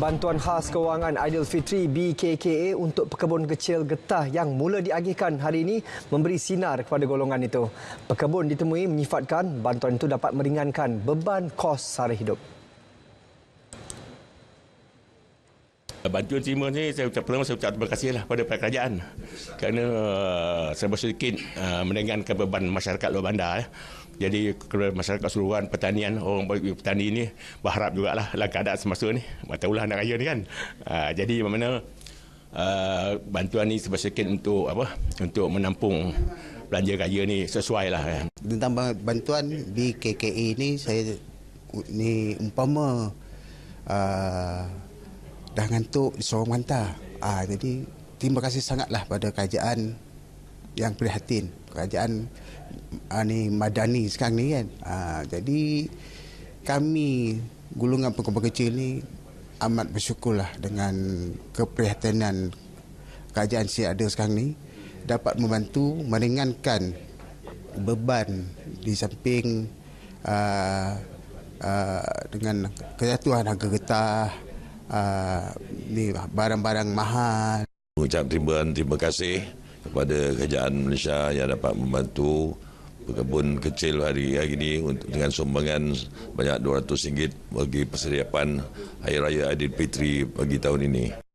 Bantuan khas kewangan Fitri BKKA untuk pekebun kecil getah yang mula diagihkan hari ini memberi sinar kepada golongan itu. Pekebun ditemui menyifatkan bantuan itu dapat meringankan beban kos sara hidup. bantuan terima ni saya ucap pertama saya ucap terima kasih lah pada pihak kerajaan kerana uh, eh, saya bersedikit uh, eh, meringankan beban masyarakat luar bandar eh. jadi masyarakat keseluruhan pertanian orang petani ni berharap jugalah lah keadaan semasa ni matahulah anak raya ni kan uh, jadi mana uh, bantuan ni sebab sedikit untuk apa untuk menampung belanja raya ni sesuai lah eh. tentang bantuan di KKE ni saya ni umpama uh, dah ngantuk seorang mantar ha, ah, jadi terima kasih sangatlah pada kerajaan yang prihatin kerajaan uh, ni madani sekarang ni kan ha, jadi kami gulungan pekerja kecil ni amat bersyukurlah dengan keprihatinan kerajaan si ada sekarang ni dapat membantu meringankan beban di samping uh, uh, dengan kejatuhan harga getah Ah, ni uh, barang-barang mahal. Mengucap ribuan terima kasih kepada kerajaan Malaysia yang dapat membantu pekebun kecil hari ini dengan sumbangan banyak 200 200 bagi persediaan Hari Raya Aidilfitri bagi tahun ini.